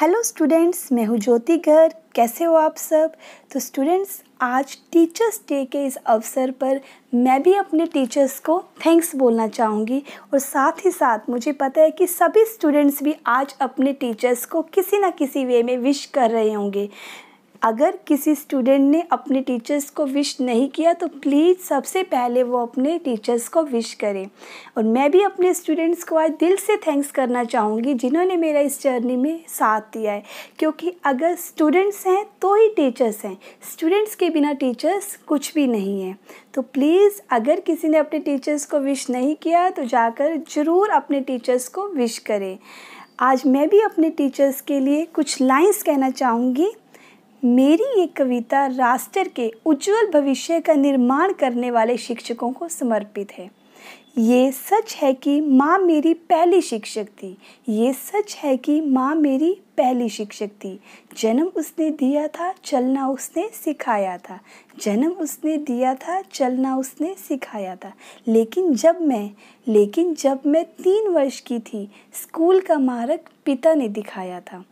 hello students मैं हूँ ज्योति गर्ग कैसे हो आप सब तो स्टूडेंट्स आज टीचर्स डे के इस अवसर पर मैं भी अपने टीचर्स को थैंक्स बोलना चाहूँगी और साथ ही साथ मुझे पता है कि सभी स्टूडेंट्स भी आज अपने टीचर्स को किसी ना किसी वे में विश कर रहे होंगे अगर किसी स्टूडेंट ने अपने टीचर्स को विश नहीं किया तो प्लीज़ सबसे पहले वो अपने टीचर्स को विश करें और मैं भी अपने स्टूडेंट्स को आज दिल से थैंक्स करना चाहूँगी जिन्होंने मेरा इस जर्नी में साथ दिया है क्योंकि अगर स्टूडेंट्स हैं तो ही टीचर्स हैं स्टूडेंट्स के बिना टीचर्स कुछ भी नहीं है तो प्लीज़ अगर किसी ने अपने टीचर्स को विश नहीं किया तो जाकर ज़रूर अपने टीचर्स को विश करें आज मैं भी अपने टीचर्स के लिए कुछ लाइंस कहना चाहूँगी मेरी ये कविता राष्ट्र के उज्जवल भविष्य का निर्माण करने वाले शिक्षकों को समर्पित है ये सच है कि माँ मेरी पहली शिक्षक थी ये सच है कि माँ मेरी पहली शिक्षक थी जन्म उसने दिया था चलना उसने सिखाया था जन्म उसने दिया था चलना उसने सिखाया था लेकिन जब मैं लेकिन जब मैं तीन वर्ष की थी स्कूल का मार्ग पिता ने दिखाया था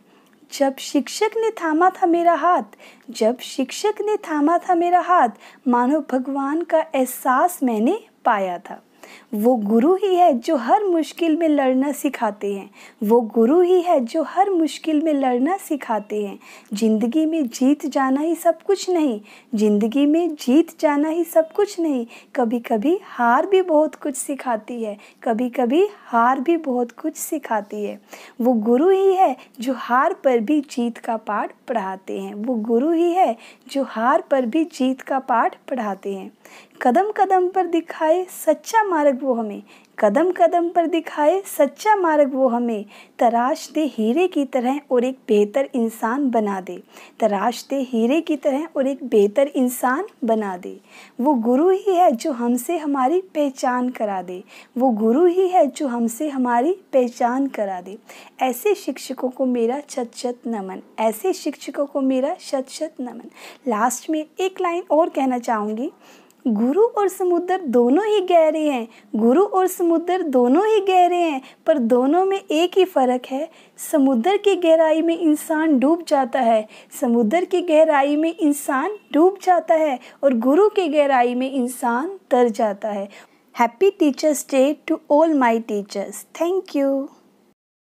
जब शिक्षक ने थामा था मेरा हाथ जब शिक्षक ने थामा था मेरा हाथ मानो भगवान का एहसास मैंने पाया था वो गुरु ही है जो हर मुश्किल में लड़ना सिखाते हैं वो गुरु ही है जो हर मुश्किल में लड़ना सिखाते हैं ज़िंदगी में जीत जाना ही सब कुछ नहीं ज़िंदगी में जीत जाना ही सब कुछ नहीं कभी कभी हार भी बहुत कुछ सिखाती है कभी कभी हार भी बहुत कुछ सिखाती है वो गुरु ही है जो हार पर भी जीत का पाठ पढ़ाते हैं वो गुरु ही है जो हार पर भी जीत का पाठ पढ़ाते हैं कदम कदम पर दिखाए सच्चा मार्ग वो हमें कदम कदम पर दिखाए सच्चा मार्ग वो हमें तराश दे हीरे की तरह और एक बेहतर इंसान बना दे तराश दे हीरे की तरह और एक बेहतर इंसान बना दे वो गुरु ही है जो हमसे हमारी पहचान करा दे वो गुरु ही है जो हमसे हमारी पहचान करा दे ऐसे शिक्षकों को मेरा छत छत नमन ऐसे शिक्षकों को मेरा छत छत नमन लास्ट में एक लाइन और कहना चाहूँगी गुरु और समुद्र दोनों ही गहरे हैं गुरु और समुद्र दोनों ही गहरे हैं पर दोनों में एक ही फ़र्क है समुद्र की गहराई में इंसान डूब जाता है समुद्र की गहराई में इंसान डूब जाता है और गुरु की गहराई में इंसान तर जाता है happy teachers day to all my teachers thank you